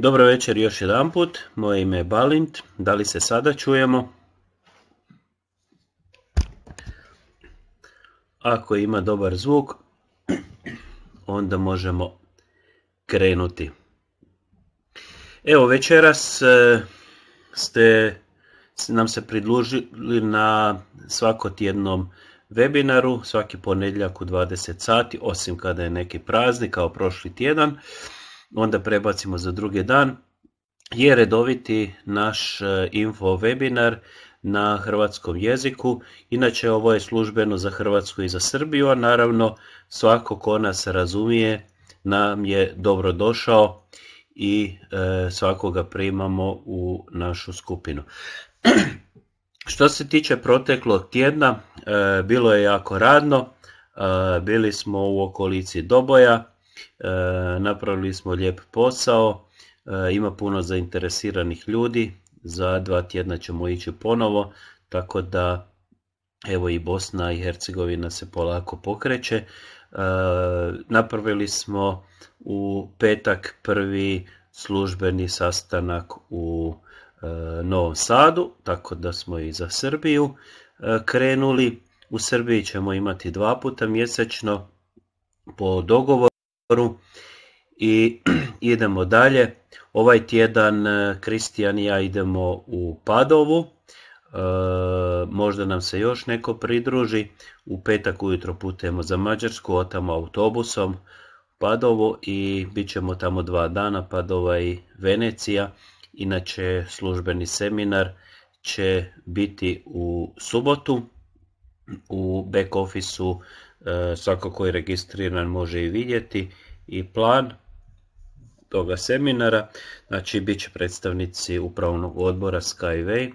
Dobro večer još jedanput, moje ime je Balint, da li se sada čujemo? Ako ima dobar zvuk, onda možemo krenuti. Evo večeras e, ste nam se pridružili na svakotjednom webinaru, svaki ponedjeljak u 20 sati, osim kada je neki praznik kao prošli tjedan onda prebacimo za drugi dan, je redoviti naš e, info webinar na hrvatskom jeziku. Inače ovo je službeno za Hrvatsku i za Srbiju, a naravno svako ko nas razumije nam je dobro došao i svako e, svakoga primamo u našu skupinu. Što se tiče proteklog tjedna, e, bilo je jako radno, bili smo u okolici Doboja, E, napravili smo lijep posao, e, ima puno zainteresiranih ljudi, za dva tjedna ćemo ići ponovo, tako da evo i Bosna i Hercegovina se polako pokreće. E, napravili smo u petak prvi službeni sastanak u Novom Sadu, tako da smo i za Srbiju krenuli. U Srbiji ćemo imati dva puta mjesečno po dogovoru i idemo dalje. Ovaj tjedan e, Kristijan i ja idemo u Padovu. E, možda nam se još neko pridruži. U petak ujutro putujemo za Mađarsku, otamo autobusom Padovu i bit ćemo tamo dva dana, Padova i Venecija. Inače službeni seminar će biti u subotu u back officeu E, svako koji je registriran može i vidjeti i plan toga seminara, znači bit će predstavnici upravnog odbora Skyway,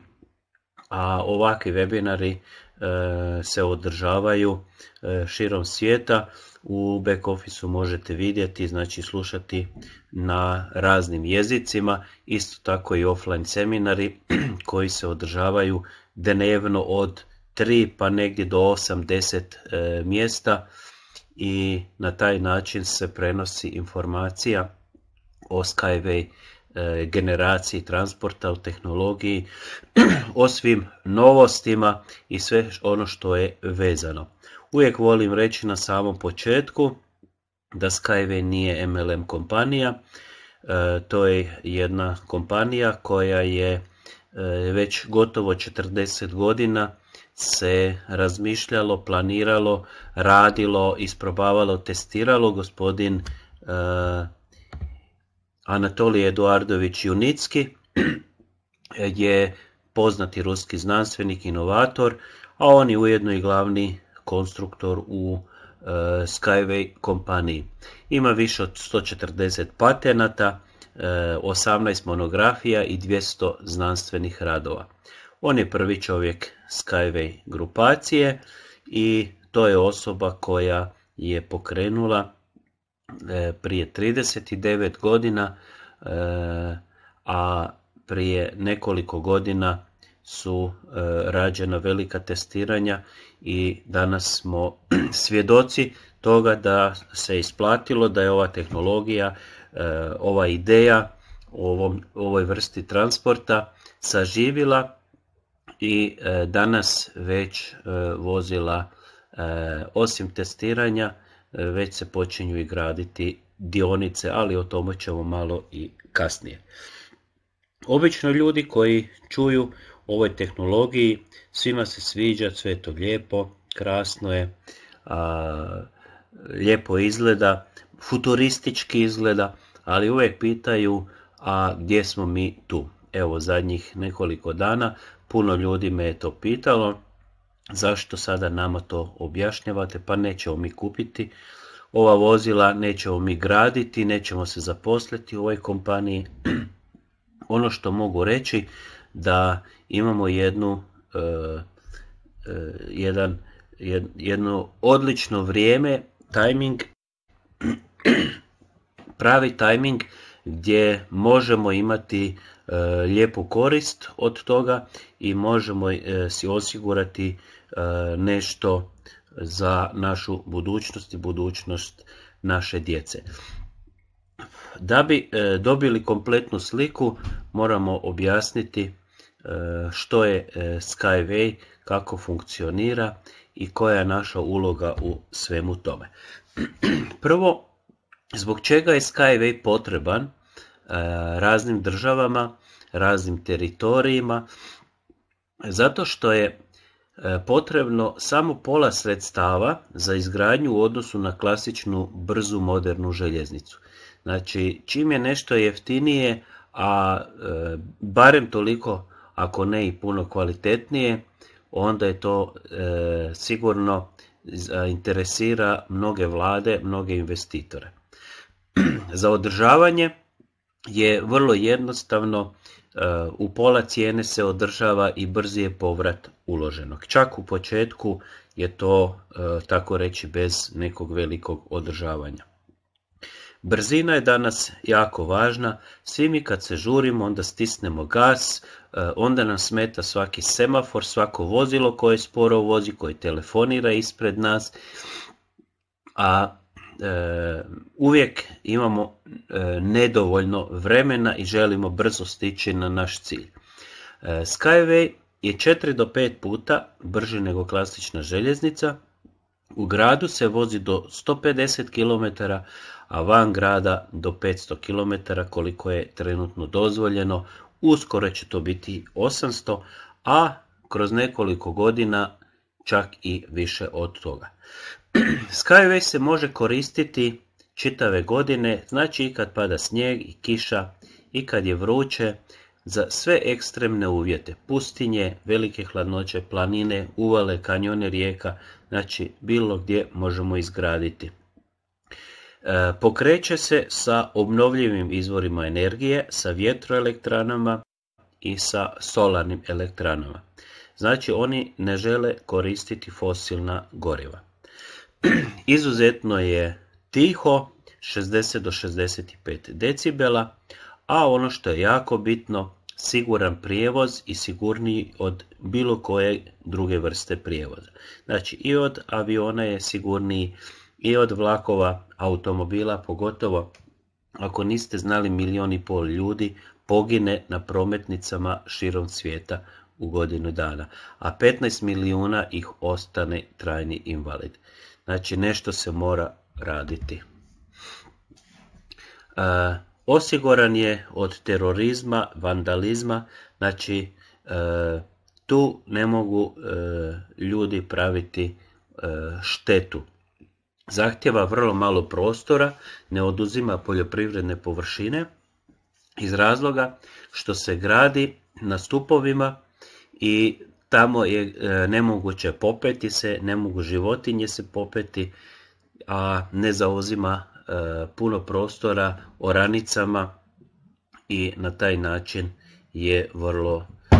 a ovakvi webinari e, se održavaju e, širom svijeta. U back officeu možete vidjeti, znači slušati na raznim jezicima, isto tako i offline seminari koji se održavaju dnevno od tri pa negdje do 8-10 e, mjesta i na taj način se prenosi informacija o Skyway e, generaciji transporta u tehnologiji, o svim novostima i sve ono što je vezano. Uvijek volim reći na samom početku da Skyway nije MLM kompanija, e, to je jedna kompanija koja je već gotovo 40 godina se razmišljalo, planiralo, radilo, isprobavalo, testiralo. Gospodin uh, Anatolij Eduardović Junicki je poznati ruski znanstvenik, inovator, a on je ujedno i glavni konstruktor u eh, Skyway kompaniji. Ima više od 140 patenata, uh, eh, 18 monografija i 200 znanstvenih radova. On je prvi čovjek Skyway grupacije i to je osoba koja je pokrenula e, prije 39 godina, e, a prije nekoliko godina su e, rađena velika testiranja i danas smo svjedoci toga da se isplatilo da je ova tehnologija, ova ideja o ovoj vrsti transporta saživila i e, danas već e, vozila e, osim testiranja već se počinju i graditi dionice, ali o tome ćemo malo i kasnije. Obično ljudi koji čuju o ovoj tehnologiji, svima se sviđa, sve je to lijepo, krasno je, lijepo izgleda, futuristički izgleda, ali uvijek pitaju a gdje smo mi tu evo zadnjih nekoliko dana puno ljudi me je to pitalo zašto sada nama to objašnjavate pa nećemo mi kupiti ova vozila nećemo mi graditi nećemo se zaposliti u ovoj kompaniji ono što mogu reći da imamo jednu e, e, jedan jedno odlično vrijeme tajming pravi tajming gdje možemo imati E, lijepu korist od toga i možemo e, si osigurati e, nešto za našu budućnost i budućnost naše djece. Da bi dobili kompletnu sliku moramo objasniti što je Skyway, kako funkcionira i koja je naša uloga u svemu tome. Prvo, zbog čega je Skyway potreban? E, raznim državama, raznim teritorijima, zato što je e, potrebno samo pola sredstava za izgradnju u odnosu na klasičnu brzu modernu željeznicu. Znači, čim je nešto jeftinije, a e, barem toliko, ako ne i puno kvalitetnije, onda je to sigurno interesira mnoge vlade, mnoge investitore. Za održavanje je vrlo jednostavno e, u pola cijene se održava i brzi je povrat uloženog. Čak u početku je to e, tako reći bez nekog velikog održavanja. Brzina je danas jako važna, svi mi kad se žurimo onda stisnemo gas, e, onda nam smeta svaki semafor, svako vozilo koje sporo vozi, koje telefonira ispred nas, a E, uvijek imamo e, nedovoljno vremena i želimo brzo stići na naš cilj. E, Skyway je 4 do 5 puta brži nego klasična željeznica. U gradu se vozi do 150 km, a van grada do 500 km koliko je trenutno dozvoljeno. Uskoro će to biti 800, a kroz nekoliko godina čak i više od toga. Skyway se može koristiti čitave godine, znači i kad pada snijeg i kiša, i kad je vruće, za sve ekstremne uvjete, pustinje, velike hladnoće, planine, uvale, kanjone, rijeka, znači bilo gdje možemo izgraditi. E, pokreće se sa obnovljivim izvorima energije, sa vjetroelektranama i sa solarnim elektranama. Znači oni ne žele koristiti fosilna goriva. Izuzetno je tiho, 60 do 65 decibela, a ono što je jako bitno, siguran prijevoz i sigurniji od bilo koje druge vrste prijevoza. Znači i od aviona je sigurniji i od vlakova, automobila, pogotovo ako niste znali milijun i pol ljudi pogine na prometnicama širom svijeta u godinu dana, a 15 milijuna ih ostane trajni invalid. Znači, nešto se mora raditi. osiguran je od terorizma, vandalizma, znači e, tu ne mogu e, ljudi praviti e, štetu. Zahtjeva vrlo malo prostora, ne oduzima poljoprivredne površine iz razloga što se gradi na stupovima i tamo je e, nemoguće popeti se, ne mogu životinje se popeti, a ne zauzima e, puno prostora oranicama i na taj način je vrlo e,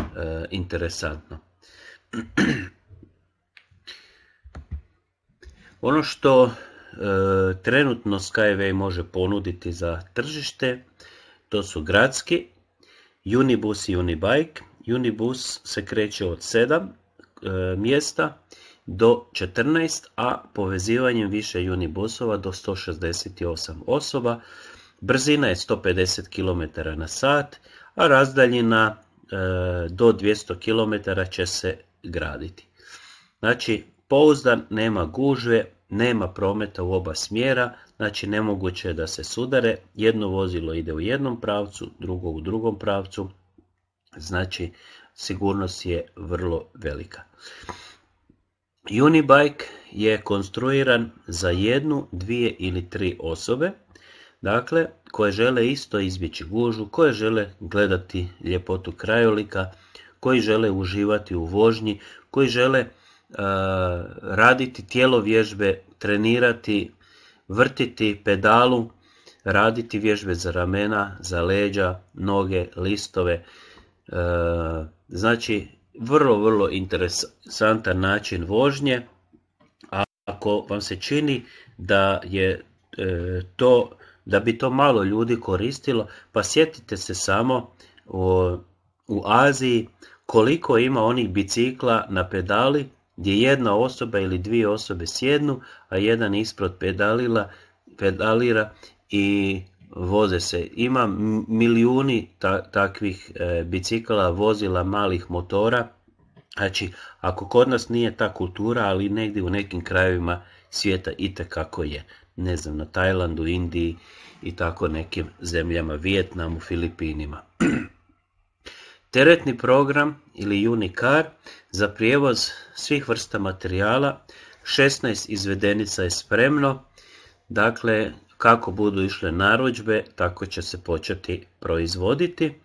interesantno. Ono što trenutno Skyway može ponuditi za tržište, to su gradski, Unibus i Unibike, Unibus se kreće od 7 e, mjesta do 14, a povezivanjem više Unibusova do 168 osoba. Brzina je 150 km na sat, a razdaljina e, do 200 km će se graditi. Znači, pouzdan, nema gužve, nema prometa u oba smjera, znači nemoguće je da se sudare, jedno vozilo ide u jednom pravcu, drugo u drugom pravcu, Znači, sigurnost je vrlo velika. Unibike je konstruiran za jednu, dvije ili tri osobe, dakle, koje žele isto izbjeći gužu, koje žele gledati ljepotu krajolika, koji žele uživati u vožnji, koji žele e, raditi tijelo vježbe, trenirati, vrtiti pedalu, raditi vježbe za ramena, za leđa, noge, listove, E, znači, vrlo, vrlo interesantan način vožnje. ako vam se čini da je e, to da bi to malo ljudi koristilo, pa sjetite se samo u Aziji koliko ima onih bicikla na pedali gdje jedna osoba ili dvije osobe sjednu, a jedan isprot pedalira i voze se. Ima milijuni takvih e, bicikala bicikla, vozila, malih motora. Znači, ako kod nas nije ta kultura, ali negdje u nekim krajevima svijeta itekako je. Ne znam, na Tajlandu, Indiji i tako nekim zemljama, Vijetnamu, Filipinima. Teretni program ili Unicar za prijevoz svih vrsta materijala, 16 izvedenica je spremno, dakle kako budu išle narudžbe, tako će se početi proizvoditi.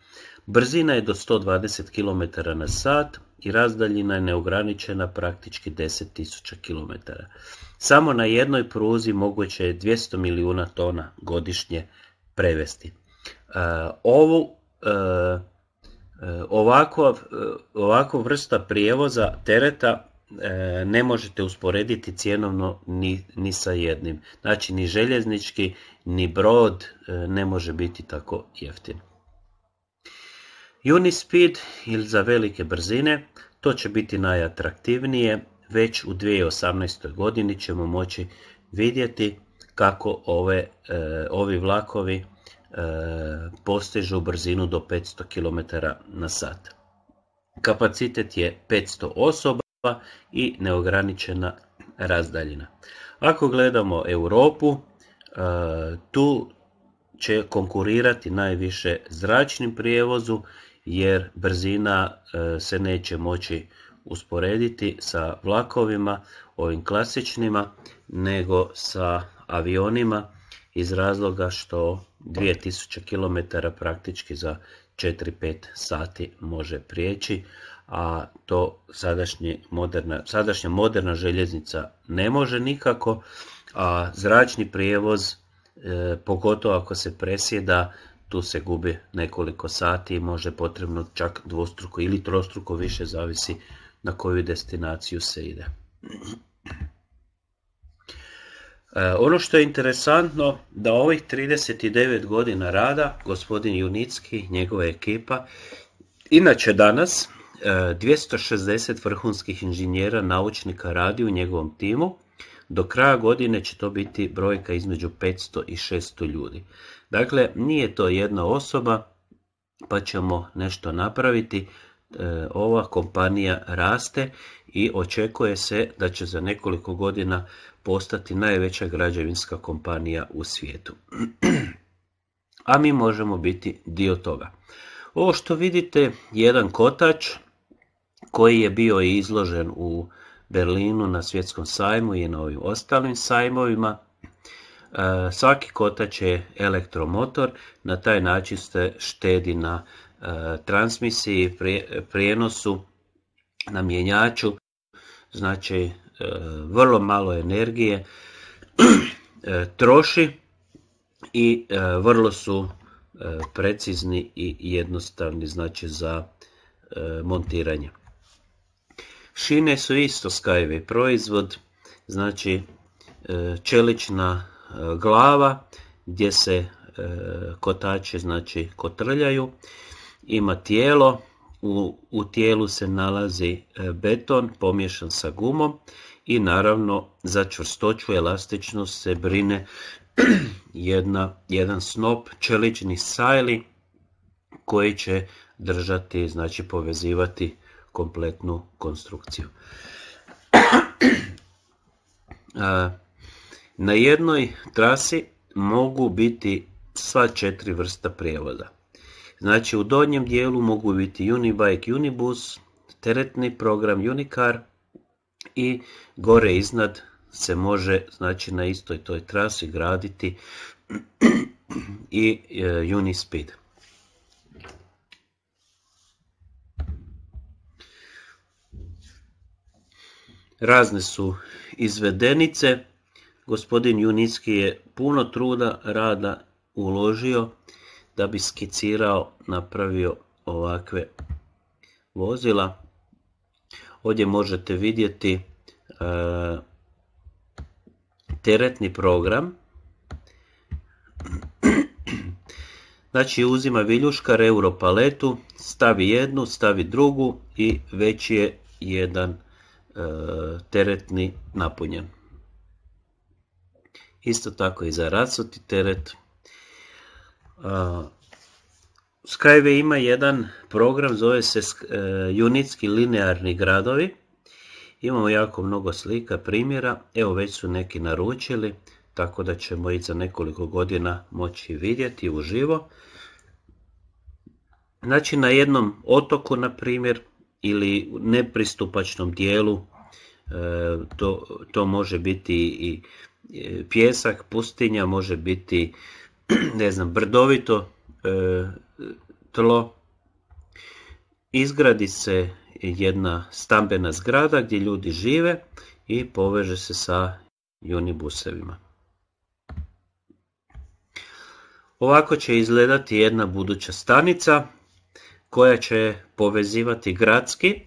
Brzina je do 120 km na sat i razdaljina je neograničena praktički 10.000 km. Samo na jednoj pruzi moguće je 200 milijuna tona godišnje prevesti. E, ovu, e, e, ovako vrsta prijevoza tereta E, ne možete usporediti cijenovno ni, ni sa jednim. Znači ni željeznički, ni brod e, ne može biti tako jeftin. Unispeed ili za velike brzine, to će biti najatraktivnije. Već u 2018. godini ćemo moći vidjeti kako ove, e, ovi vlakovi postižu brzinu do 500 km na sat. Kapacitet je 500 osoba i neograničena razdaljina. Ako gledamo Europu, e, tu će konkurirati najviše zračnim prijevozu jer brzina e, se neće moći usporediti sa vlakovima, ovim klasičnima, nego sa avionima iz razloga što 2000 km praktički za 4-5 sati može prijeći, a to moderna, sadašnja moderna željeznica ne može nikako, a zračni prijevoz, e, pogotovo ako se presjeda, tu se gubi nekoliko sati i može potrebno čak dvostruko ili trostruko više, zavisi na koju destinaciju se ide. E, ono što je interesantno, da ovih 39 godina rada, gospodin Junicki, njegova ekipa, inače danas, 260 vrhunskih inženjera naučnika radi u njegovom timu. Do kraja godine će to biti brojka između 500 i 600 ljudi. Dakle, nije to jedna osoba pa ćemo nešto napraviti. E, ova kompanija raste i očekuje se da će za nekoliko godina postati najveća građevinska kompanija u svijetu. A mi možemo biti dio toga. Ovo što vidite, jedan kotač koji je bio izložen u Berlinu na svjetskom sajmu i na ovim ostalim sajmovima. E, svaki kotač je elektromotor, na taj način se štedi na e, transmisiji, prijenosu, na mjenjaču, znači e, vrlo malo energije troši i vrlo su precizni i jednostavni znači za montiranje. Šine su isto skajevi proizvod, znači e, čelična e, glava gdje se e, kotače znači kotrljaju, ima tijelo, u, u tijelu se nalazi beton pomješan sa gumom i naravno za čvrstoću elastičnost se brine jedna, jedan snop čelični sajli koji će držati, znači povezivati kompletnu konstrukciju. E, na jednoj trasi mogu biti sva četiri vrsta prijevoda. Znači u donjem dijelu mogu biti Unibike, Unibus, teretni program Unicar i gore iznad se može znači na istoj toj trasi graditi i e, Unispeed. Razne su izvedenice. Gospodin Junicki je puno truda, rada uložio da bi skicirao, napravio ovakve vozila. Ovdje možete vidjeti e, teretni program. Znači uzima viljuškar europaletu, stavi jednu, stavi drugu i već je jedan E, teretni napunjen. Isto tako i za rasuti teret. E, Skyway ima jedan program, zove se Junitski e, linearni gradovi. Imamo jako mnogo slika, primjera. Evo već su neki naručili, tako da ćemo i za nekoliko godina moći vidjeti uživo. Znači na jednom otoku, na primjer, ili nepristupačnom dijelu, e, to, to može biti i e, pjesak, pustinja, može biti ne znam, brdovito e, tlo. Izgradi se jedna stambena zgrada gdje ljudi žive i poveže se sa junibusevima. Ovako će izgledati jedna buduća stanica koja će povezivati gradski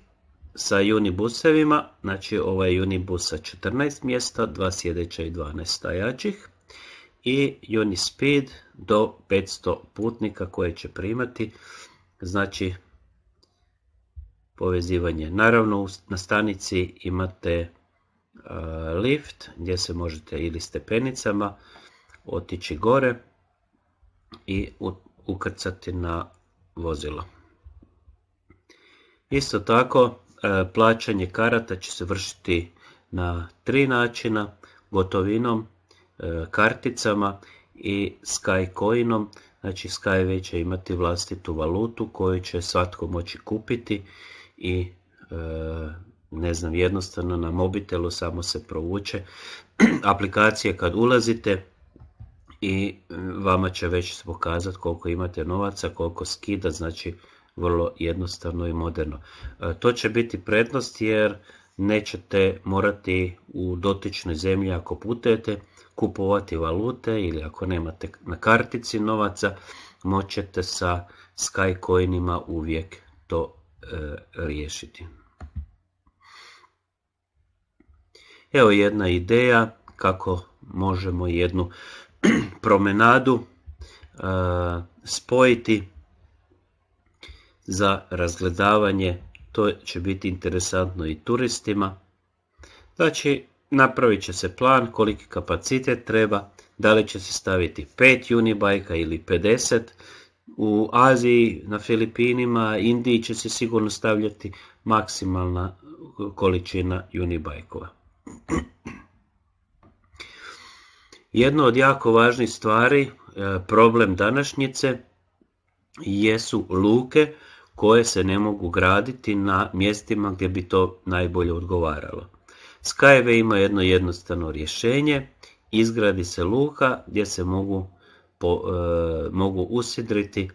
sa Unibusevima, znači ovaj Unibus sa 14 mjesta, dva sjedeća i 12 stajačih i Unispeed do 500 putnika koje će primati, znači povezivanje. Naravno na stanici imate e, lift gdje se možete ili stepenicama otići gore i ukrcati na vozilo. Isto tako, e, plaćanje karata će se vršiti na tri načina, gotovinom, e, karticama i Skycoinom. Znači Skyway će imati vlastitu valutu koju će svatko moći kupiti i e, ne znam, jednostavno na mobitelu samo se provuče aplikacije kad ulazite i vama će već pokazati koliko imate novaca, koliko skida, znači vrlo jednostavno i moderno. E, to će biti prednost jer nećete morati u dotičnoj zemlji ako putujete kupovati valute ili ako nemate na kartici novaca, moćete sa Skycoinima uvijek to e, riješiti. Evo jedna ideja kako možemo jednu promenadu e, spojiti za razgledavanje, to će biti interesantno i turistima. Znači, napravit će se plan koliki kapacitet treba, da li će se staviti 5 unibajka ili 50. U Aziji, na Filipinima, Indiji će se sigurno stavljati maksimalna količina unibajkova. Jedno od jako važnih stvari, e, problem današnjice, jesu luke koje se ne mogu graditi na mjestima gdje bi to najbolje odgovaralo. Skajeve ima jedno jednostavno rješenje, izgradi se luka gdje se mogu, e, mogu usidriti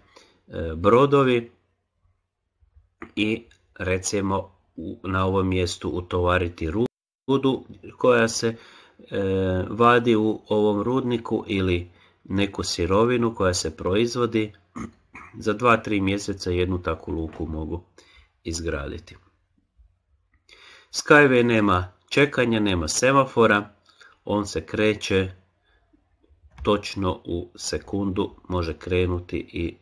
e, brodovi i recimo na ovom mjestu utovariti rudu koja se e, vadi u ovom rudniku ili neku sirovinu koja se proizvodi za 2-3 mjeseca jednu takvu luku mogu izgraditi. Skyway nema čekanja, nema semafora, on se kreće točno u sekundu, može krenuti i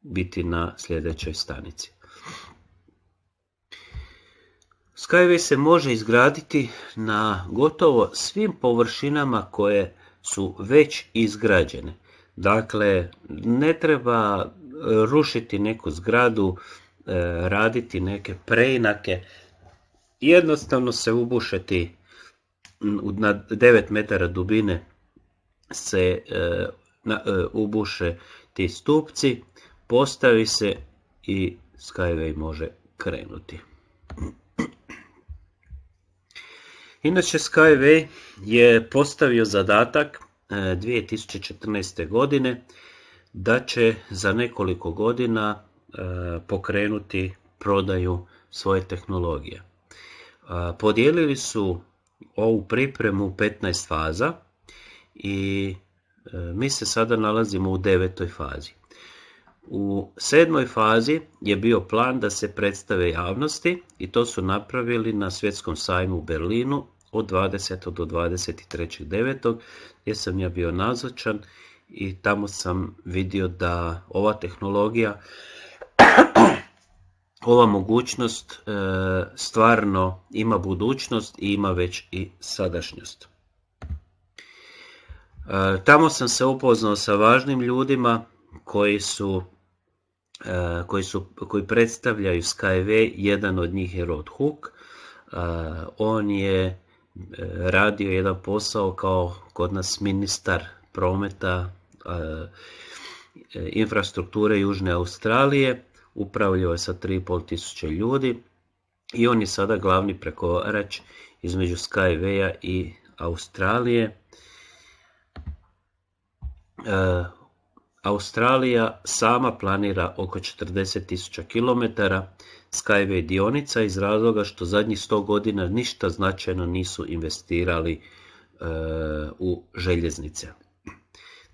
biti na sljedećoj stanici. Skyway se može izgraditi na gotovo svim površinama koje su već izgrađene. Dakle, ne treba rušiti neku zgradu, e, raditi neke preinake, jednostavno se ubušati na 9 metara dubine se e, e, ubuše ti stupci, postavi se i Skyway može krenuti. Inače Skyway je postavio zadatak 2014. godine da će za nekoliko godina e, pokrenuti prodaju svoje tehnologije. E, podijelili su ovu pripremu 15 faza i e, mi se sada nalazimo u devetoj fazi. U sedmoj fazi je bio plan da se predstave javnosti i to su napravili na svjetskom sajmu u Berlinu od 20. do 23.9. gdje sam ja bio nazočan i tamo sam vidio da ova tehnologija, ova mogućnost e, stvarno ima budućnost i ima već i sadašnjost. E, tamo sam se upoznao sa važnim ljudima koji su e, koji, su, koji predstavljaju Skyway, jedan od njih je Rod Hook. On je radio jedan posao kao kod nas ministar prometa E, infrastrukture Južne Australije, upravljao je sa 3,5 ljudi i on je sada glavni pregovarač između Skyway-a i Australije. E, Australija sama planira oko tisuća km Skyway dionica iz razloga što zadnjih 100 godina ništa značajno nisu investirali e, u željeznice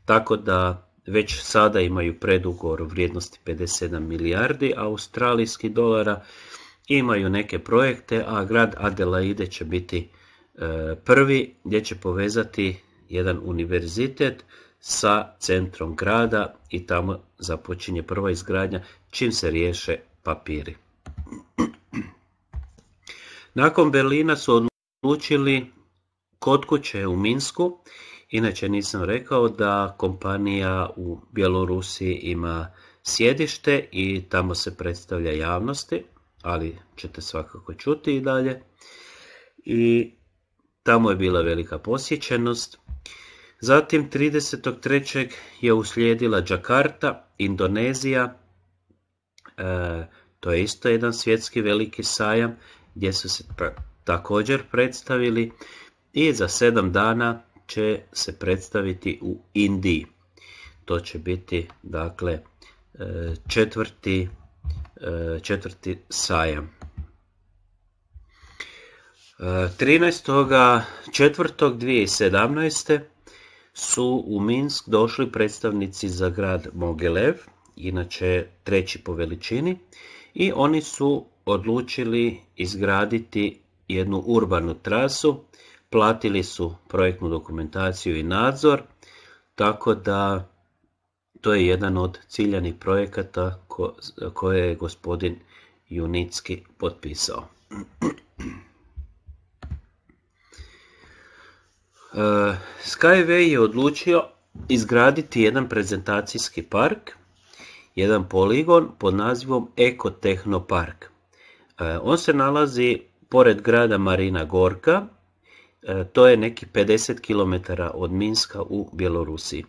tako da već sada imaju predugovor vrijednosti 57 milijardi australijskih dolara, imaju neke projekte, a grad Adelaide će biti e, prvi gdje će povezati jedan univerzitet sa centrom grada i tamo započinje prva izgradnja čim se riješe papiri. Nakon Berlina su odlučili kod kuće u Minsku Inače nisam rekao da kompanija u Bjelorusiji ima sjedište i tamo se predstavlja javnosti, ali ćete svakako čuti i dalje. I tamo je bila velika posjećenost. Zatim 33. je uslijedila Jakarta, Indonezija, e, to je isto jedan svjetski veliki sajam gdje su se također predstavili i za sedam dana će se predstaviti u Indiji. To će biti dakle e, četvrti, e, četvrti sajam. 13.4.2017. E, su u Minsk došli predstavnici za grad Mogelev, inače treći po veličini, i oni su odlučili izgraditi jednu urbanu trasu platili su projektnu dokumentaciju i nadzor, tako da to je jedan od ciljanih projekata koje je gospodin Junicki potpisao. E, Skyway je odlučio izgraditi jedan prezentacijski park, jedan poligon pod nazivom Ekotehnopark. E, on se nalazi pored grada Marina Gorka, E, to je neki 50 km od Minska u Bjelorusiji.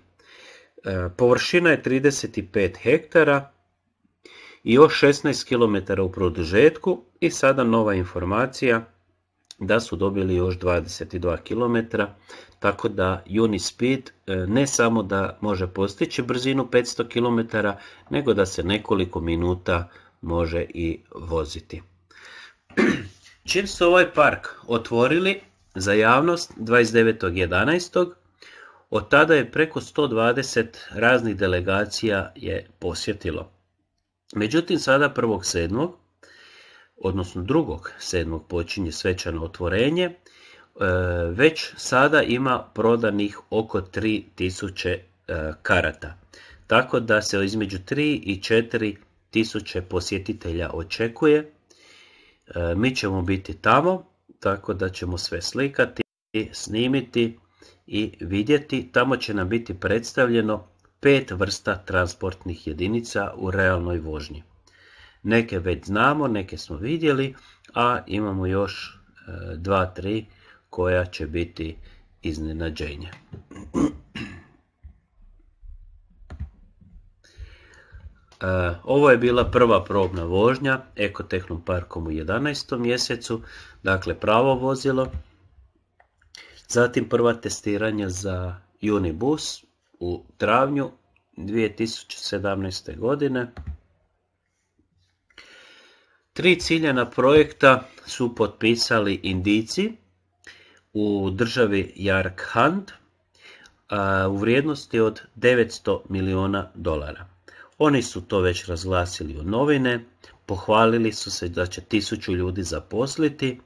E, površina je 35 hektara i još 16 km u produžetku i sada nova informacija da su dobili još 22 km, tako da Unispeed e, ne samo da može postići brzinu 500 km, nego da se nekoliko minuta može i voziti. Čim su ovaj park otvorili, za javnost 29.11. Od tada je preko 120 raznih delegacija je posjetilo. Međutim, sada 1.7. odnosno 2.7. počinje svečano otvorenje, e, već sada ima prodanih oko 3000 e, karata. Tako da se između 3 i 4 tisuće posjetitelja očekuje. E, mi ćemo biti tamo tako da ćemo sve slikati, snimiti i vidjeti. Tamo će nam biti predstavljeno pet vrsta transportnih jedinica u realnoj vožnji. Neke već znamo, neke smo vidjeli, a imamo još e, dva, tri koja će biti iznenađenje. Eh, ovo je bila prva probna vožnja Ekotehnom parkom u 11. mjesecu, dakle pravo vozilo. Zatim prva testiranja za Unibus u travnju 2017. godine. Tri ciljena projekta su potpisali Indici u državi Jarkhand eh, u vrijednosti od 900 miliona dolara. Oni su to već razglasili u novine, pohvalili su se da će tisuću ljudi zaposliti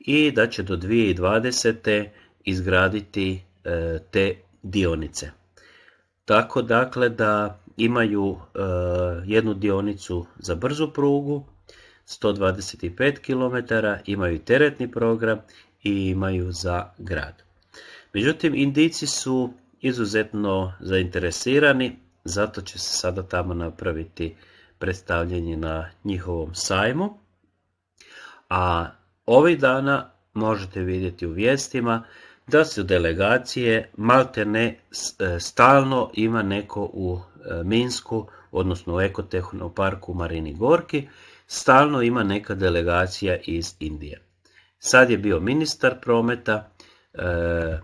i da će do 2020. izgraditi e, te dionice. Tako dakle da imaju e, jednu dionicu za brzu prugu, 125 km, imaju teretni program i imaju za grad. Međutim, indici su izuzetno zainteresirani zato će se sada tamo napraviti predstavljanje na njihovom sajmu. A ovih dana možete vidjeti u vijestima da su delegacije malte ne e, stalno ima neko u e, Minsku, odnosno u Ekotehnom parku Marini Gorki, stalno ima neka delegacija iz Indije. Sad je bio ministar prometa, e,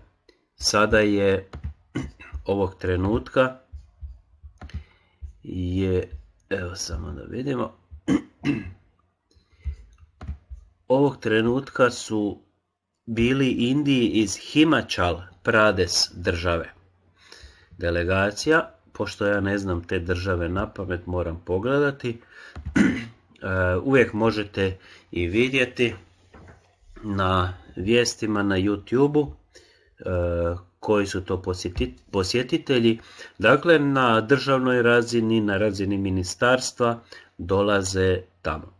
sada je ovog trenutka je, evo samo da vidimo, ovog trenutka su bili Indiji iz Himachal Prades države. Delegacija, pošto ja ne znam te države na pamet, moram pogledati. E, uvijek možete i vidjeti na vijestima na YouTube-u e, koji su to posjetitelji. Dakle, na državnoj razini, na razini ministarstva dolaze tamo.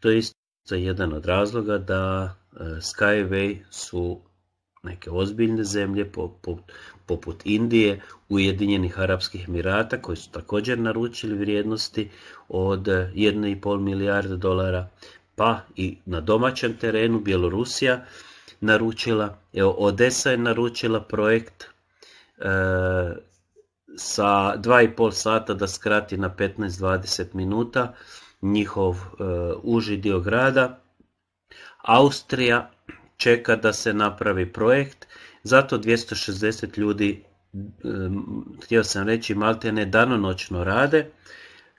To je isto jedan od razloga da e, Skyway su neke ozbiljne zemlje poput, Indije, Ujedinjenih Arapskih Emirata koji su također naručili vrijednosti od 1,5 e, milijarde dolara, pa i na domaćem terenu Bjelorusija naručila, evo Odesa je naručila projekt e, sa 2,5 sata da skrati na 15-20 minuta njihov e, uži dio grada. Austrija čeka da se napravi projekt, zato 260 ljudi, e, htio sam reći maltene, danonoćno rade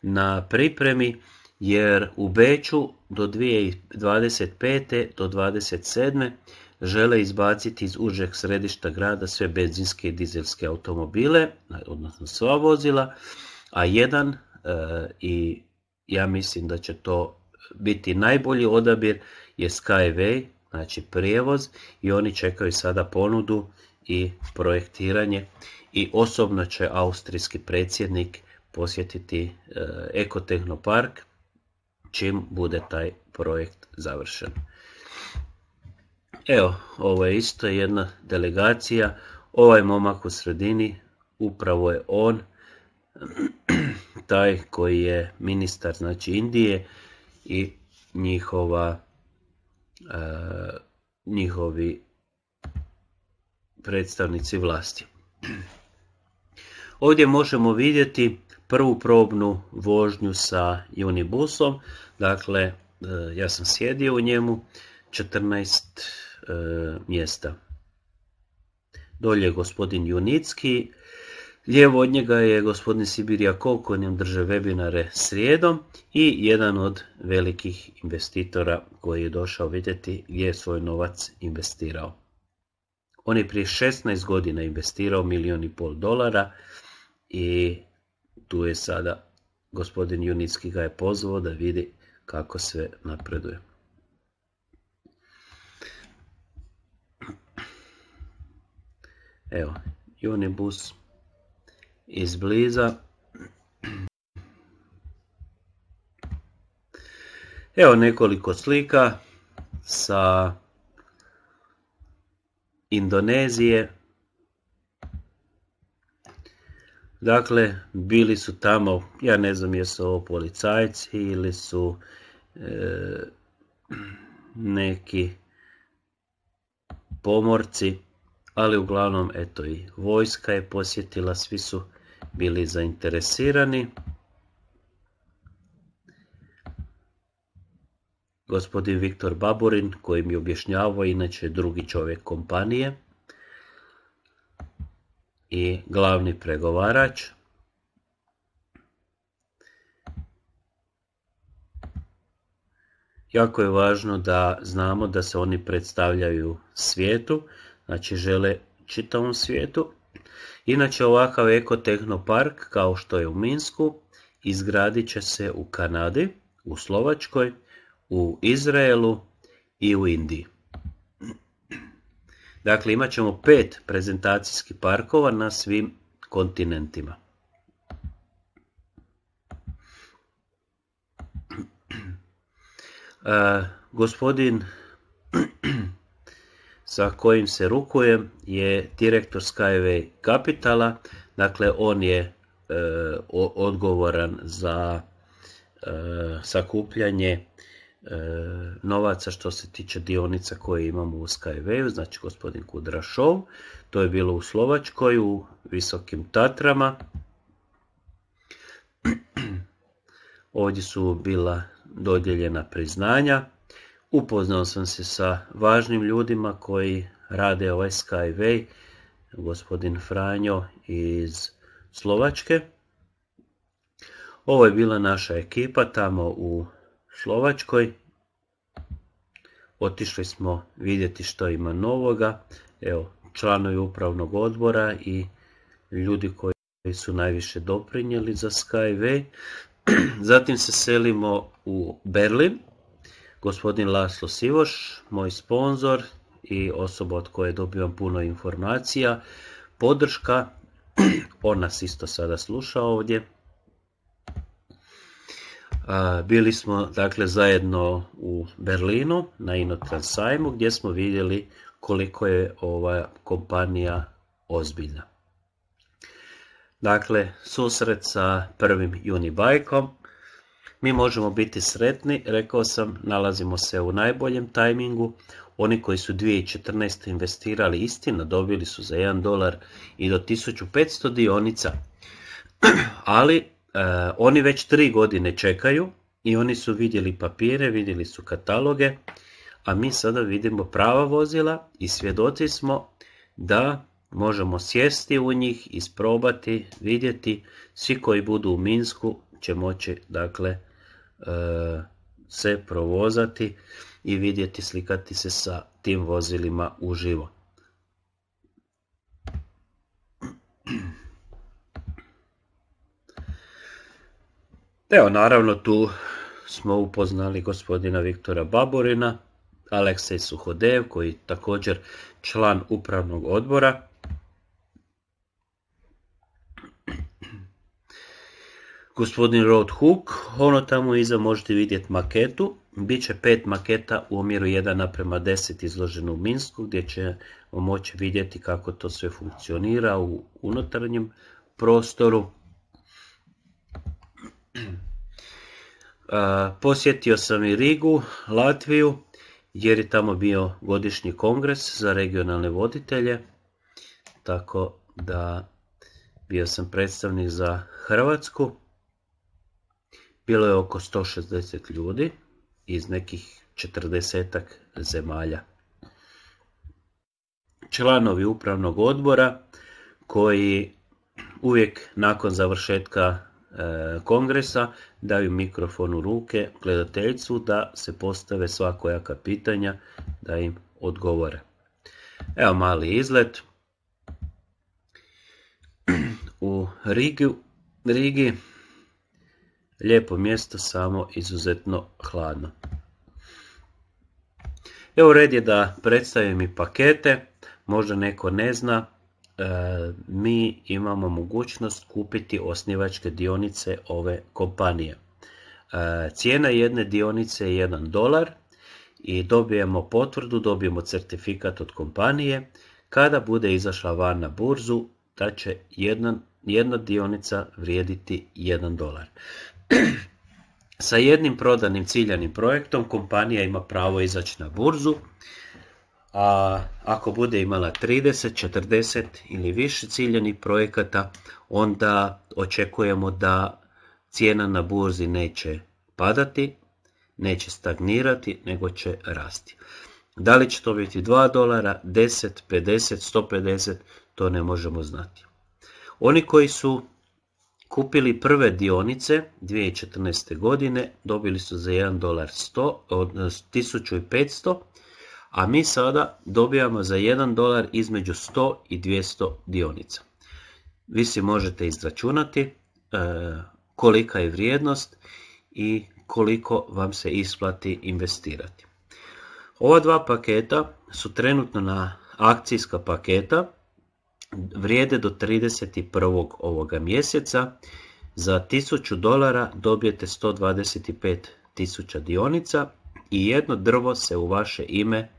na pripremi jer u Beću do 2025. do 2027 žele izbaciti iz užeg središta grada sve benzinske i dizelske automobile, odnosno sva vozila, a jedan e, i ja mislim da će to biti najbolji odabir je Skyway, znači prijevoz i oni čekaju sada ponudu i projektiranje i osobno će austrijski predsjednik posjetiti e, Ekotehnopark čim bude taj projekt završen. Evo, ovo je isto jedna delegacija, ovaj momak u sredini, upravo je on, taj koji je ministar znači Indije i njihova, e, njihovi predstavnici vlasti. Ovdje možemo vidjeti prvu probnu vožnju sa Unibusom, dakle e, ja sam sjedio u njemu, 14 e, mjesta. Dolje je gospodin Junicki, lijevo od njega je gospodin sibirija koji nam drže webinare srijedom i jedan od velikih investitora koji je došao vidjeti gdje je svoj novac investirao. On je prije 16 godina investirao milijun i pol dolara i tu je sada gospodin Junicki ga je pozvao da vidi kako sve napreduje. Evo, Unibus izbliza. Evo nekoliko slika sa Indonezije. Dakle, bili su tamo, ja ne znam jesu ovo policajci ili su e, neki pomorci ali uglavnom eto i vojska je posjetila, svi su bili zainteresirani. Gospodin Viktor Baburin koji mi objašnjavao, inače drugi čovjek kompanije i glavni pregovarač. Jako je važno da znamo da se oni predstavljaju svijetu, Znači žele čitavom svijetu. Inače ovakav ekotehnopark kao što je u Minsku izgradit će se u Kanadi, u Slovačkoj, u Izraelu i u Indiji. Dakle, imat ćemo pet prezentacijskih parkova na svim kontinentima. gospodin sa kojim se rukujem je direktor Skyway Capitala, dakle on je e, odgovoran za e, sakupljanje e, novaca što se tiče dionica koje imamo u Skywayu, znači gospodin Kudrašov, to je bilo u Slovačkoj, u Visokim Tatrama. Ovdje su bila dodijeljena priznanja. Upoznao sam se sa važnim ljudima koji rade ovaj Skyway, gospodin Franjo iz Slovačke. Ovo je bila naša ekipa tamo u Slovačkoj. Otišli smo vidjeti što ima novoga. Evo, članovi upravnog odbora i ljudi koji su najviše doprinijeli za Skyway. Zatim se selimo u Berlin gospodin Laslo Sivoš, moj sponzor i osoba od koje dobivam puno informacija, podrška, on nas isto sada sluša ovdje. Bili smo dakle zajedno u Berlinu na Inotran sajmu gdje smo vidjeli koliko je ova kompanija ozbiljna. Dakle, susret sa prvim Unibajkom, mi možemo biti sretni, rekao sam, nalazimo se u najboljem tajmingu. Oni koji su 2014. investirali istina, dobili su za 1 dolar i do 1500 dionica. Ali e, oni već 3 godine čekaju i oni su vidjeli papire, vidjeli su kataloge, a mi sada vidimo prava vozila i svjedoci smo da možemo sjesti u njih, isprobati, vidjeti. Svi koji budu u Minsku će moći dakle E, se provozati i vidjeti, slikati se sa tim vozilima uživo. Evo, naravno tu smo upoznali gospodina Viktora Baborina, Aleksej Suhodev, koji je također član upravnog odbora gospodin Rod Hook, ono tamo iza možete vidjeti maketu, bit će pet maketa u omjeru 1 naprema 10 izloženo u Minsku gdje će moći vidjeti kako to sve funkcionira u unutarnjem prostoru. Posjetio sam i Rigu, Latviju, jer je tamo bio godišnji kongres za regionalne voditelje, tako da bio sam predstavnik za Hrvatsku. Bilo je oko 160 ljudi iz nekih 40 zemalja. Članovi upravnog odbora koji uvijek nakon završetka e, kongresa daju mikrofon u ruke gledateljcu da se postave svakojaka pitanja da im odgovore. Evo mali izlet u Rigi Lijepo mjesto, samo izuzetno hladno. Evo red je da predstavim i pakete, možda neko ne zna, e, mi imamo mogućnost kupiti osnivačke dionice ove kompanije. E, cijena jedne dionice je 1 dolar i dobijemo potvrdu, dobijemo certifikat od kompanije. Kada bude izašla van na burzu, da će jedna, jedna dionica vrijediti 1 dolar. Sa jednim prodanim ciljanim projektom kompanija ima pravo izaći na burzu, a ako bude imala 30, 40 ili više ciljanih projekata, onda očekujemo da cijena na burzi neće padati, neće stagnirati, nego će rasti. Da li će to biti 2 dolara, 10, 50, 150, to ne možemo znati. Oni koji su kupili prve dionice 2014. godine, dobili su za 1 dolar 100, 1500, e, a mi sada dobijamo za 1 dolar između 100 i 200 dionica. Vi si možete izračunati e, kolika je vrijednost i koliko vam se isplati investirati. Ova dva paketa su trenutno na akcijska paketa vrijede do 31. ovoga mjeseca. Za 1000 dolara dobijete 125 tisuća dionica i jedno drvo se u vaše ime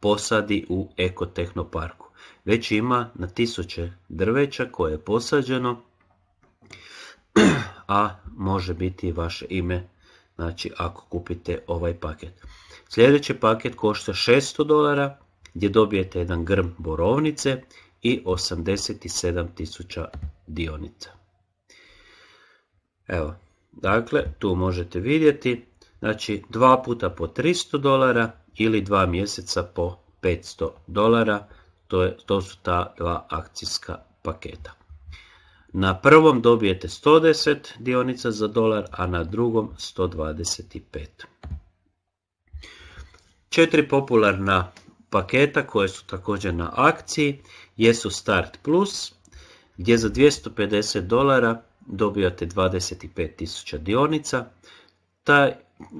posadi u ekotehnoparku. Već ima na tisuće drveća koje je posađeno, a može biti i vaše ime znači ako kupite ovaj paket. Sljedeći paket košta 600 dolara gdje dobijete jedan grm borovnice i 87 tisuća dionica. Evo, dakle, tu možete vidjeti, znači dva puta po 300 dolara ili 2 mjeseca po 500 dolara, to, je, to su ta dva akcijska paketa. Na prvom dobijete 110 dionica za dolar, a na drugom 125. Četiri popularna paketa koje su također na akciji jesu Start Plus gdje za 250 dolara dobijate 25.000 dionica. Taj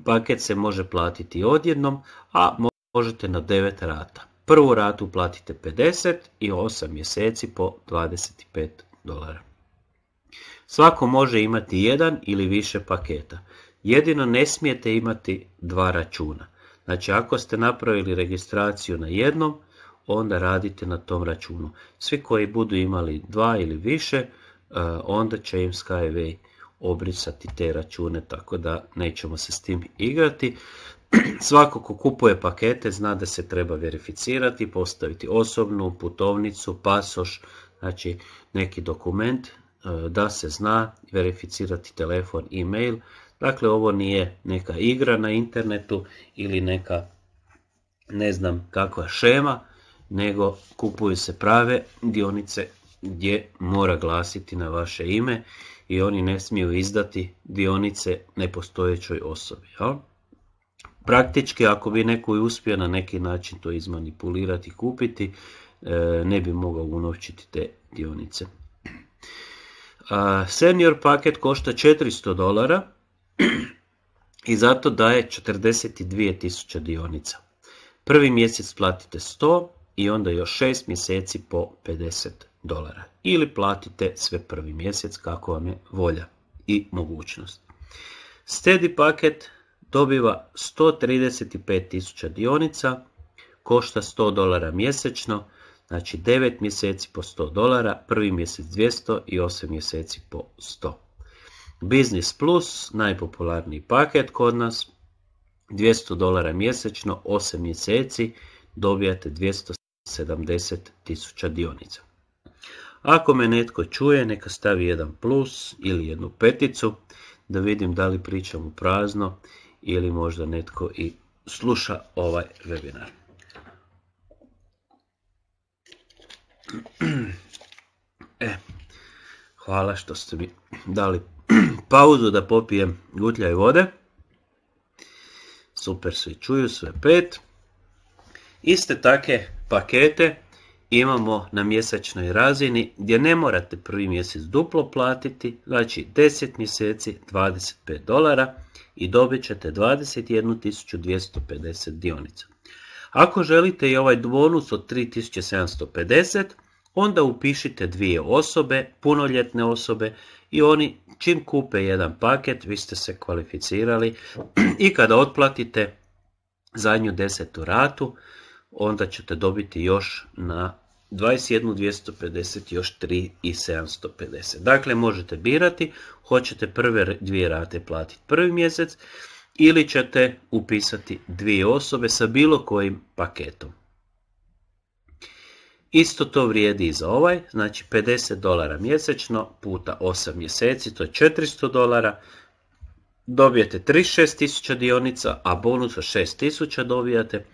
paket se može platiti odjednom, a možete na 9 rata. Prvu ratu platite 50 i 8 mjeseci po 25 dolara. Svako može imati jedan ili više paketa. Jedino ne smijete imati dva računa. Znači ako ste napravili registraciju na jednom, onda radite na tom računu. Svi koji budu imali dva ili više, e, onda će im Skyway obrisati te račune, tako da nećemo se s tim igrati. Svako ko kupuje pakete zna da se treba verificirati, postaviti osobnu putovnicu, pasoš, znači neki dokument e, da se zna verificirati telefon, e-mail Dakle, ovo nije neka igra na internetu ili neka ne znam kakva šema, nego kupuju se prave dionice gdje mora glasiti na vaše ime i oni ne smiju izdati dionice nepostojećoj osobi. Jel? Praktički ako bi neko uspio na neki način to izmanipulirati i kupiti, e, ne bi mogao unovčiti te dionice. Senior paket košta 400 dolara, i zato daje 42.000 dionica. Prvi mjesec platite 100 i onda još 6 mjeseci po 50 dolara. Ili platite sve prvi mjesec kako vam je volja i mogućnost. Steady paket dobiva 135.000 dionica, košta 100 dolara mjesečno, znači 9 mjeseci po 100 dolara, prvi mjesec 200 i 8 mjeseci po 100 business Plus, najpopularniji paket kod nas, 200 dolara mjesečno, 8 mjeseci, dobijate 270 tisuća dionica. Ako me netko čuje, neka stavi jedan plus ili jednu peticu, da vidim da li pričam u prazno ili možda netko i sluša ovaj webinar. E, hvala što ste mi dali pauzu da popijem i vode. Super, svi čuju, sve pet. Iste take pakete imamo na mjesečnoj razini gdje ne morate prvi mjesec duplo platiti, znači 10 mjeseci 25 dolara i dobit ćete 21.250 dionica. Ako želite i ovaj bonus od 3750, onda upišite dvije osobe, punoljetne osobe i oni čim kupe jedan paket, vi ste se kvalificirali i kada otplatite zadnju desetu ratu, onda ćete dobiti još na 21.250, još 3.750. Dakle, možete birati, hoćete prve dvije rate platiti prvi mjesec ili ćete upisati dvije osobe sa bilo kojim paketom. Isto to vrijedi i za ovaj, znači 50 dolara mjesečno puta 8 mjeseci, to je 400 dolara. Dobijete 36.000 dionica, a bonus od 6.000 dobijate.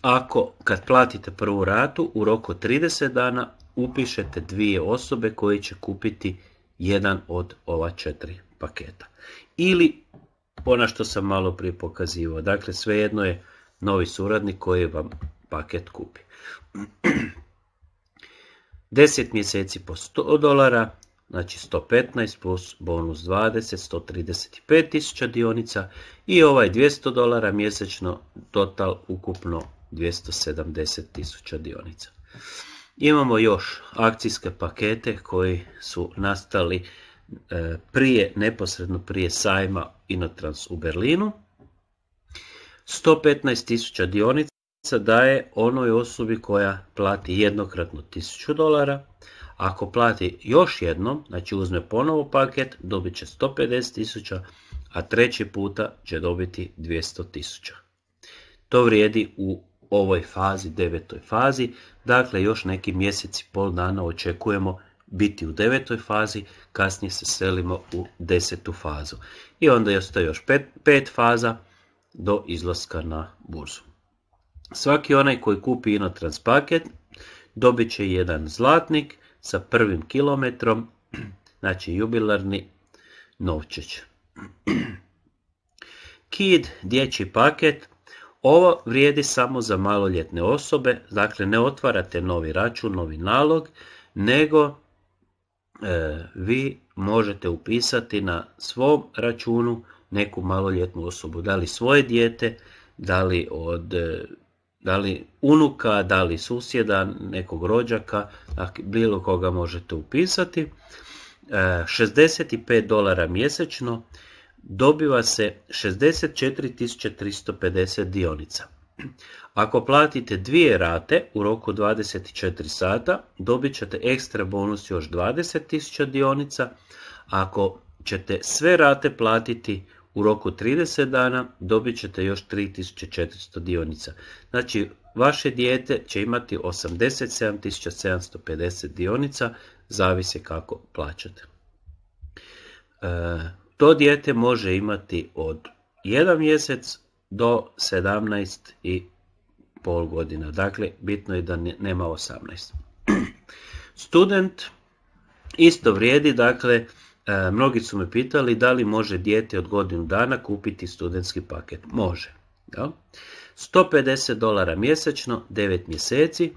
Ako kad platite prvu ratu u roku 30 dana upišete dvije osobe koje će kupiti jedan od ova četiri paketa. Ili ona što sam malo prije pokazivao, dakle svejedno je novi suradnik koji vam paket kupi. 10 mjeseci po 100 dolara, znači 115 plus bonus 20, 135 dionica i ovaj 200 dolara mjesečno, total ukupno 270 tisuća dionica. Imamo još akcijske pakete koji su nastali e, prije, neposredno prije sajma Inotrans u Berlinu. 115 tisuća dionica daje onoj osobi koja plati jednokratno 1000 dolara. Ako plati još jednom, znači uzme ponovo paket, dobit će 150 tisuća, a treći puta će dobiti 200 tisuća. To vrijedi u ovoj fazi, devetoj fazi, dakle još neki mjeseci, pol dana očekujemo biti u devetoj fazi, kasnije se selimo u desetu fazu. I onda ostaje još pet, pet faza do izlaska na burzu. Svaki onaj koji kupi inotrans paket dobit će jedan zlatnik sa prvim kilometrom, znači jubilarni novčić. Kid, dječji paket, ovo vrijedi samo za maloljetne osobe, dakle ne otvarate novi račun, novi nalog, nego e, vi možete upisati na svom računu neku maloljetnu osobu, da li svoje dijete, da li od e, da li unuka, da li susjeda, nekog rođaka, bilo koga možete upisati. 65 e, dolara mjesečno dobiva se 64.350 dionica. Ako platite dvije rate u roku 24 sata, dobit ćete ekstra bonus još 20.000 dionica. Ako ćete sve rate platiti u roku 30 dana dobit ćete još 3400 dionica. Znači, vaše dijete će imati 87.750 dionica, zavise kako plaćate. E, to dijete može imati od 1 mjesec do 17 i pol godina. Dakle, bitno je da nema 18. Student isto vrijedi, dakle, E, mnogi su me pitali da li može dijete od godinu dana kupiti studentski paket. Može. 150 dolara mjesečno, 9 mjeseci.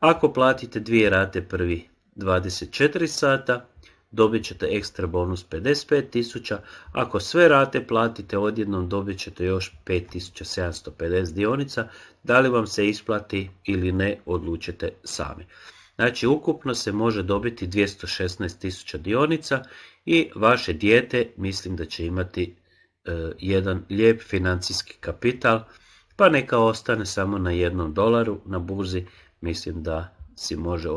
Ako platite dvije rate prvi 24 sata, dobit ćete ekstra bonus tisuća. Ako sve rate platite odjednom, dobit ćete još 5.750 dionica. Da li vam se isplati ili ne, odlučite sami. Znači, ukupno se može dobiti tisuća dionica i vaše dijete mislim da će imati e, jedan lijep financijski kapital, pa neka ostane samo na jednom dolaru na burzi, mislim da si može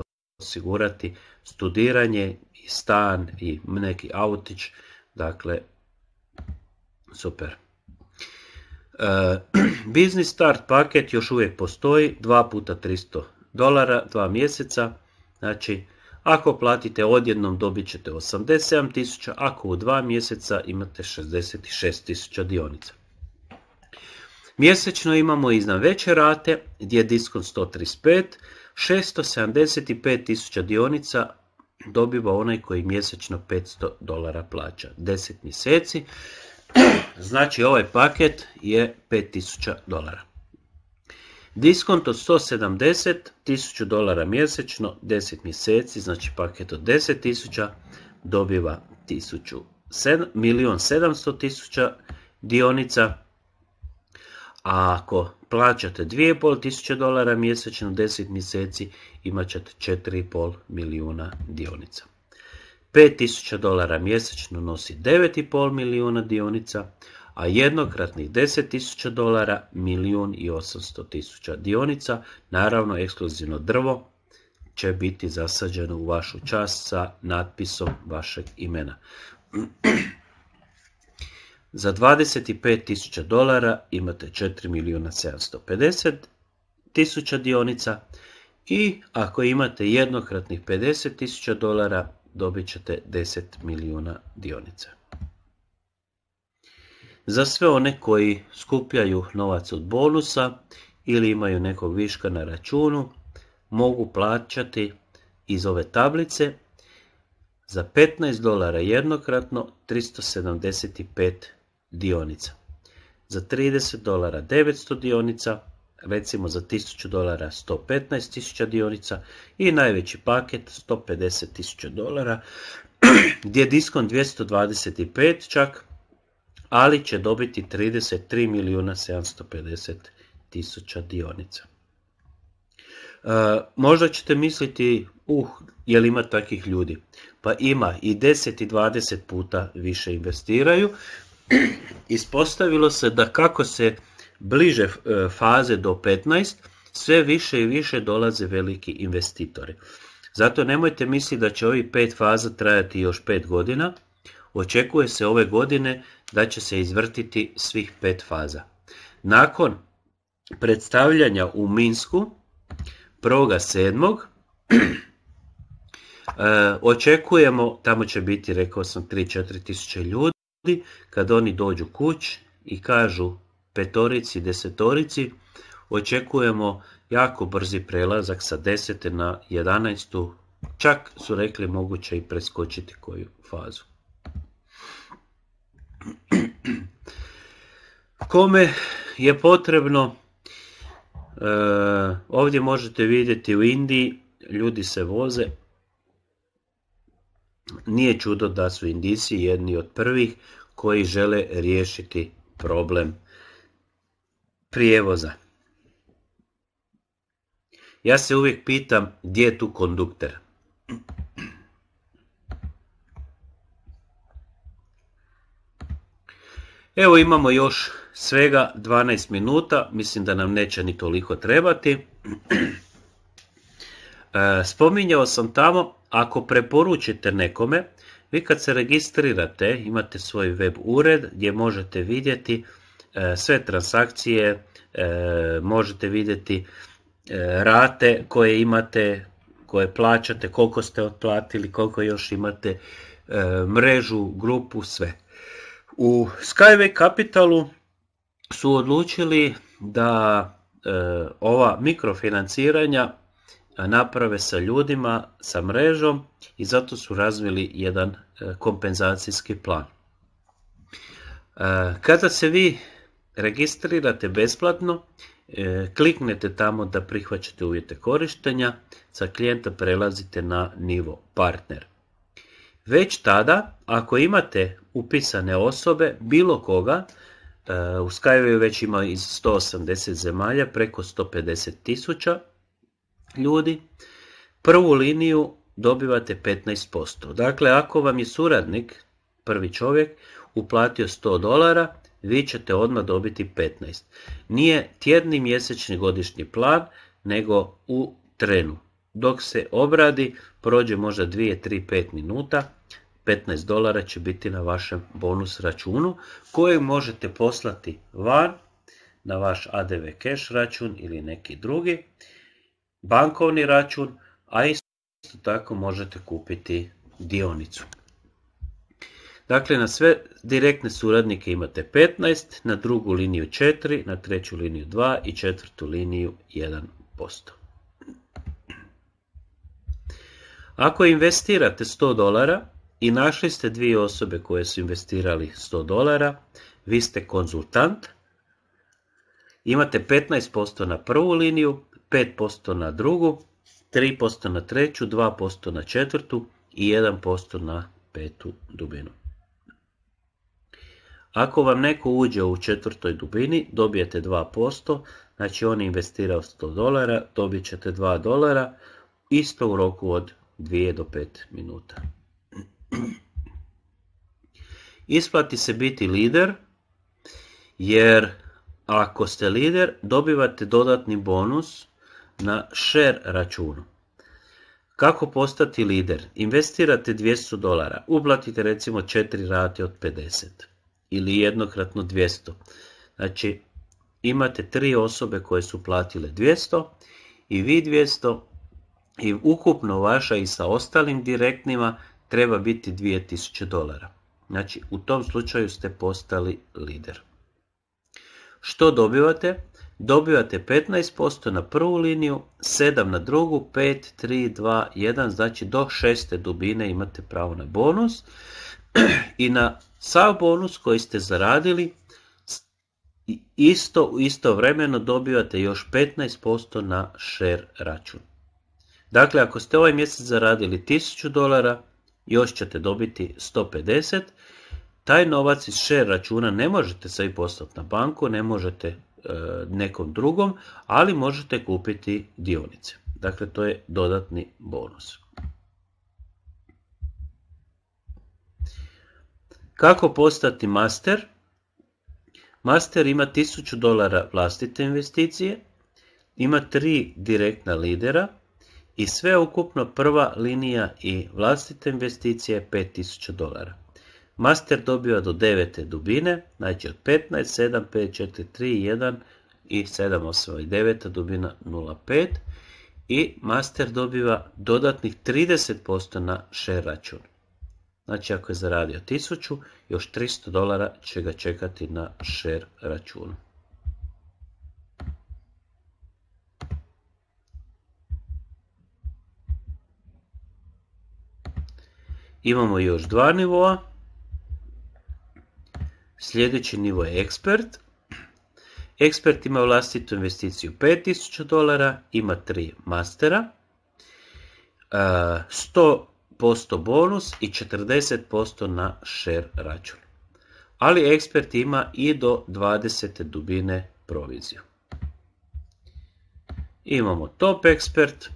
osigurati studiranje i stan i neki autić, dakle super. E, Business start paket još uvijek postoji, 2 puta 300 dolara, 2 mjeseca, znači ako platite odjednom dobit ćete 87.000, ako u dva mjeseca imate 66.000 dionica. Mjesečno imamo iznad veće rate gdje je diskon 135, 675.000 dionica dobiva onaj koji mjesečno 500 dolara plaća. 10 mjeseci, znači ovaj paket je 5000 dolara. Diskont od 170 1000 dolara mjesečno, 10 mjeseci, znači paket od 10.000 dobiva 1.700.000 dionica. A ako plaćate 2.500 dolara mjesečno 10 mjeseci imat ćete 4,5 milijuna dionica. 5.000 dolara mjesečno nosi 9,5 milijuna dionica, a jednokratnih 10.000 dolara milijun i 800.000 dionica, naravno ekskluzivno drvo će biti zasađeno u vašu čast sa natpisom vašeg imena. Za 25.000 dolara imate 4.750.000 dionica i ako imate jednokratnih 50.000 dolara dobit ćete 10 milijuna dionica. Za sve one koji skupljaju novac od bonusa ili imaju nekog viška na računu, mogu plaćati iz ove tablice za 15 dolara jednokratno 375 dionica. Za 30 dolara 900 dionica, recimo za 1000 dolara 115.000 dionica i najveći paket 150 150.000 dolara gdje je diskon 225 čak ali će dobiti 33 milijuna 750 tisuća dionica. E, možda ćete misliti, uh, jel ima takih ljudi? Pa ima i 10 i 20 puta više investiraju. Ispostavilo se da kako se bliže e, faze do 15, sve više i više dolaze veliki investitori. Zato nemojte misliti da će ovi pet faza trajati još pet godina. Očekuje se ove godine da će se izvrtiti svih pet faza. Nakon predstavljanja u Minsku proga sedmog, e, očekujemo, tamo će biti, rekao sam, 3-4 tisuće ljudi, kad oni dođu kuć i kažu petorici, desetorici, očekujemo jako brzi prelazak sa 10. na 11. Čak su rekli moguće i preskočiti koju fazu. Kome je potrebno, e, ovdje možete vidjeti u Indiji, ljudi se voze, nije čudo da su indici jedni od prvih koji žele riješiti problem prijevoza. Ja se uvijek pitam gdje je tu kondukter. Evo imamo još svega 12 minuta, mislim da nam neće ni toliko trebati. E, spominjao sam tamo, ako preporučite nekome, vi kad se registrirate, imate svoj web ured gdje možete vidjeti e, sve transakcije, e, možete vidjeti rate koje imate, koje plaćate, koliko ste otplatili, koliko još imate, mrežu, grupu, sve. U Skyway Capitalu su odlučili da e, ova mikrofinanciranja e, naprave sa ljudima, sa mrežom i zato su razvili jedan e, kompenzacijski plan. Kada se vi registrirate besplatno, kliknete tamo da prihvaćate uvjete korištenja, sa klijenta prelazite na nivo partner. Već tada, ako imate upisane osobe, bilo koga, e, u Skype već ima iz 180 zemalja, preko 150 tisuća ljudi, prvu liniju dobivate 15%. Dakle, ako vam je suradnik, prvi čovjek, uplatio 100 dolara, vi ćete odmah dobiti 15. Nije tjedni mjesečni godišnji plan, nego u trenu. Dok se obradi, prođe možda 2, 3, 5 minuta, 15 dolara će biti na vašem bonus računu koji možete poslati van na vaš ADV cash račun ili neki drugi bankovni račun, a isto tako možete kupiti dionicu. Dakle, na sve direktne suradnike imate 15, na drugu liniju 4, na treću liniju 2 i četvrtu liniju 1%. Ako investirate 100 dolara, i našli ste dvije osobe koje su investirali 100 dolara, vi ste konzultant, imate 15% na prvu liniju, 5% na drugu, 3% na treću, 2% na četvrtu i 1% na petu dubinu. Ako vam neko uđe u četvrtoj dubini, dobijete 2%, znači on je investirao 100 dolara, dobit ćete 2 dolara, isto u roku od 2 do 5 minuta. Isplati se biti lider jer ako ste lider dobivate dodatni bonus na share računu. Kako postati lider? Investirate 200 dolara, uplatite recimo 4 rate od 50 ili jednokratno 200. Znači imate tri osobe koje su platile 200 i vi 200 i ukupno vaša i sa ostalim direktnima treba biti 2000 dolara. Znači, u tom slučaju ste postali lider. Što dobivate? Dobivate 15% na prvu liniju, 7 na drugu, 5, 3, 2, 1, znači do šeste dubine imate pravo na bonus. I na sav bonus koji ste zaradili, isto isto vremeno dobivate još 15% na share račun. Dakle, ako ste ovaj mjesec zaradili 1000 dolara, još ćete dobiti 150. Taj novac iz share računa ne možete sve poslati na banku, ne možete e, nekom drugom, ali možete kupiti dionice. Dakle, to je dodatni bonus. Kako postati master? Master ima 1000 dolara vlastite investicije, ima tri direktna lidera, i sve ukupno prva linija i vlastite investicije 5000 dolara. Master dobiva do 9. dubine, znači od 15, 7, 5, 4, 3, 1 i 7, 8 9 dubina 0,5 i master dobiva dodatnih 30% na share račun. Znači ako je zaradio 1000, još 300 dolara će ga čekati na share računu. Imamo još dva nivoa. Sljedeći nivo je ekspert. Ekspert ima vlastitu investiciju 5000 dolara, ima 3 mastera, 100% bonus i 40% na share račun. Ali ekspert ima i do 20 dubine proviziju. Imamo top ekspert.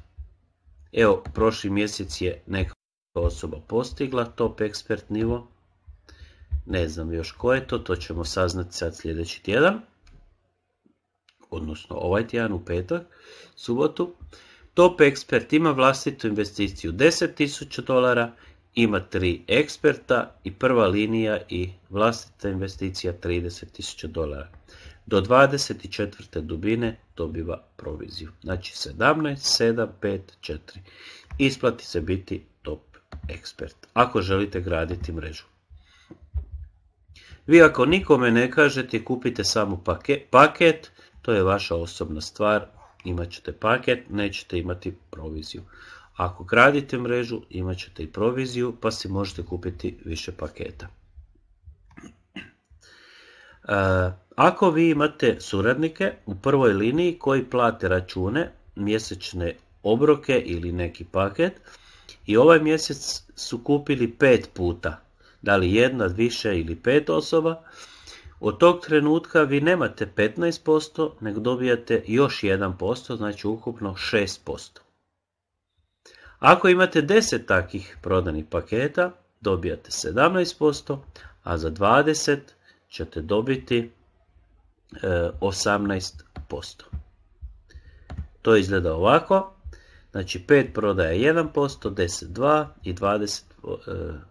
Evo, prošli mjesec je nekako osoba postigla top ekspert nivo. Ne znam još ko je to, to ćemo saznati sad sljedeći tjedan. Odnosno ovaj tjedan u petak, subotu. Top ekspert ima vlastitu investiciju 10.000 dolara, ima tri eksperta i prva linija i vlastita investicija 30.000 dolara. Do 24. dubine dobiva proviziju. Znači 17, 7, 5, 4. Isplati se biti ekspert, ako želite graditi mrežu. Vi ako nikome ne kažete, kupite samo paket, to je vaša osobna stvar, imat ćete paket, nećete imati proviziju. Ako gradite mrežu, imat ćete i proviziju, pa si možete kupiti više paketa. E, ako vi imate suradnike u prvoj liniji koji plate račune, mjesečne obroke ili neki paket, i ovaj mjesec su kupili 5 puta. Da li jedna, više ili pet osoba. Od tog trenutka vi nemate 15%, nego dobijate još 1%, znači ukupno 6%. Ako imate 10 takih prodanih paketa, dobijate 17%, a za 20 ćete dobiti 18%. E, to izgleda ovako. Znači 5 prodaja 1%, 10 2 i 20 e,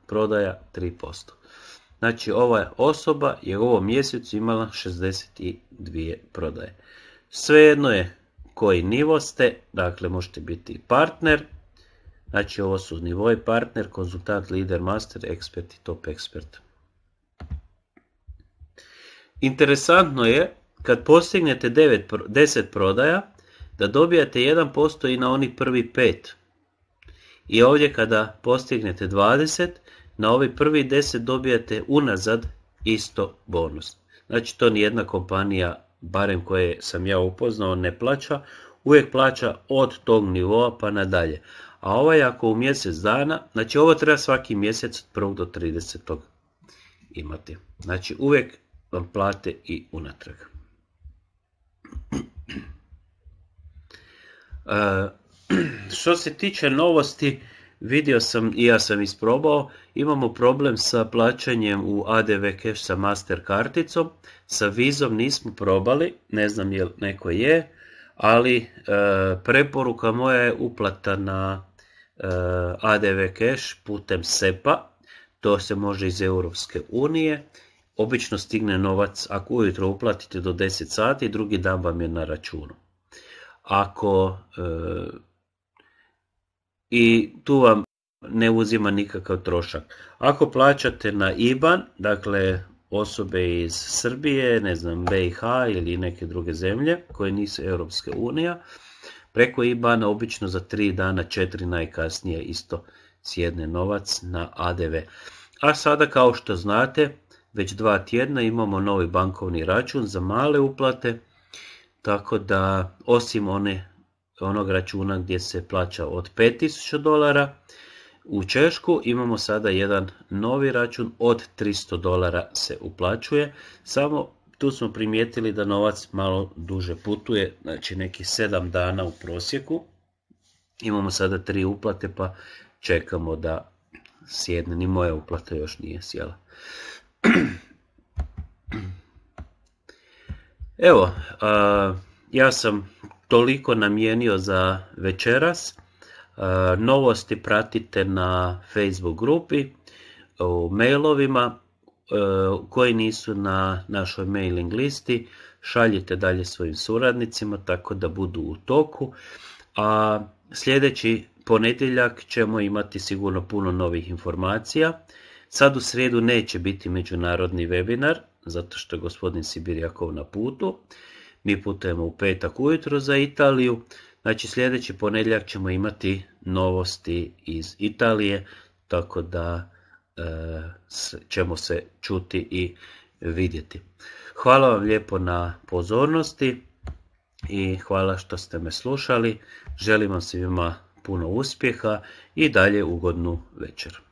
prodaja 3%. Znači ova osoba je u ovom mjesecu imala 62 prodaje. Svejedno je koji nivo ste, dakle možete biti partner, znači ovo su nivoje partner, konzultant, lider, master, ekspert i top ekspert. Interesantno je kad postignete 10 prodaja, da dobijate 1% i na onih prvi 5. I ovdje kada postignete 20, na ovi prvi 10 dobijate unazad isto bonus. Znači to nijedna kompanija, barem koje sam ja upoznao, ne plaća. Uvijek plaća od tog nivoa pa nadalje. A ovaj ako u mjesec dana, znači ovo treba svaki mjesec od 1. do 30. imati. Znači uvijek vam plate i unatrag. E, što se tiče novosti, vidio sam i ja sam isprobao, imamo problem sa plaćanjem u ADV Cash sa master karticom, sa vizom nismo probali, ne znam li neko je, ali e, preporuka moja je uplata na e, ADV Cash putem SEPA, to se može iz Europske unije, obično stigne novac ako ujutro uplatite do 10 sati, drugi dan vam je na računu ako e, i tu vam ne uzima nikakav trošak. Ako plaćate na IBAN, dakle osobe iz Srbije, ne znam, BiH ili neke druge zemlje koje nisu Europske unija, preko IBAN obično za 3 dana, 4 najkasnije isto sjedne novac na ADV. A sada kao što znate, već dva tjedna imamo novi bankovni račun za male uplate, tako da osim one, onog računa gdje se plaća od 5000 dolara, u Češku imamo sada jedan novi račun od 300 dolara se uplaćuje, samo tu smo primijetili da novac malo duže putuje, znači nekih 7 dana u prosjeku. Imamo sada tri uplate pa čekamo da sjedne, ni moja uplata još nije sjela. Evo, ja sam toliko namijenio za večeras. novosti pratite na Facebook grupi, u mailovima e, koji nisu na našoj mailing listi. Šaljite dalje svojim suradnicima tako da budu u toku. A sljedeći ponedjeljak ćemo imati sigurno puno novih informacija. Sad u srijedu neće biti međunarodni webinar, zato što je gospodin Sibirjakov na putu. Mi putujemo u petak ujutro za Italiju. Znači sljedeći ponedjeljak ćemo imati novosti iz Italije, tako da e, ćemo se čuti i vidjeti. Hvala vam lijepo na pozornosti i hvala što ste me slušali. Želim vam svima puno uspjeha i dalje ugodnu večer.